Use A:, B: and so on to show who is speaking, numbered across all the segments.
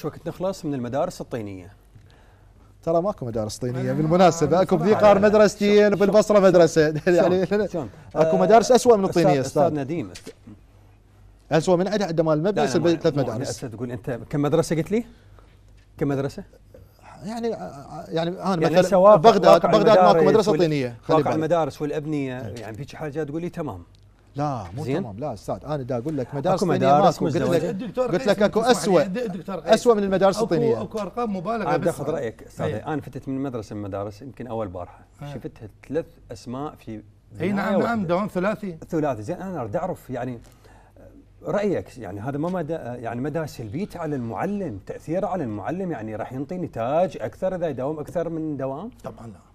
A: شو نخلص من المدارس الطينيه
B: ترى ماكو مدارس طينيه بالمناسبه اكو بذيقار يعني مدرستين وبالبصره مدرسه يعني, يعني اكو آه، مدارس اسوء من الطينيه استاذ
A: نديم اسوء من عندها مال المبنى يصير ثلاث مدارس تقول انت كم مدرسه قلت لي؟ كم مدرسه؟ يعني يعني انا يعني مثلا بغداد بغداد ماكو مدرسه طينيه واقع المدارس والابنيه إيه. يعني فيك حاجه تقول لي تمام لا مو زين؟
B: تمام لا استاذ انا دا اقول لك مدارس مدارس قلت لك قلت لك اكو اسوء اسوء من المدارس الطينيه اكو ارقام مبالغه انا بدي اخذ رايك استاذ إيه.
A: انا فتت من مدرسه من مدارس يمكن اول بارحه إيه. شفتها ثلاث اسماء في اي نعم نعم دوام ثلاثي ثلاثي زين انا اريد اعرف يعني رايك يعني هذا ما مدى يعني مدى سلبيته على المعلم
B: تاثيره على المعلم يعني راح ينطي نتاج اكثر اذا يداوم اكثر من دوام طبعا لا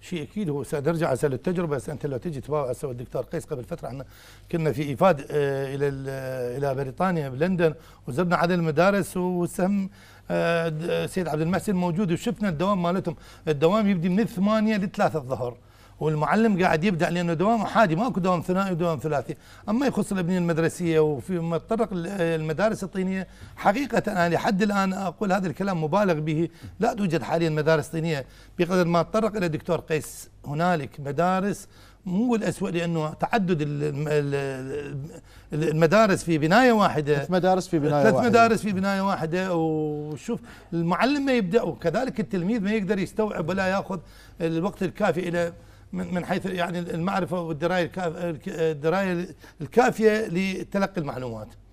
B: شيء اكيد هو سنرجع هسه للتجربه هسه انت لو تجي تباوع هسه الدكتور قيس قبل فتره احنا كنا في افاد آه، الى آه، الى بريطانيا بلندن وزرنا عدد المدارس والسهم آه،, اه سيد عبد المحسن موجود وشفنا الدوام مالتهم الدوام يبدي من 8 ل 3 الظهر والمعلم قاعد يبدع لانه دوام حادي ماكو دوام ثنائي ودوام ثلاثي، اما يخص الابنيه المدرسيه وفيما تطرق المدارس الطينيه حقيقه انا لحد الان اقول هذا الكلام مبالغ به، لا توجد حاليا مدارس طينيه بقدر ما اتطرق الى دكتور قيس، هنالك مدارس مو الاسوء لانه تعدد المدارس في بنايه واحده ثلاث مدارس في بنايه واحده ثلاث مدارس في بنايه واحده وشوف المعلم ما يبدا وكذلك التلميذ ما يقدر يستوعب ولا ياخذ الوقت الكافي الى من من حيث يعني المعرفه والدرايه الدرايه الكافيه لتلقي المعلومات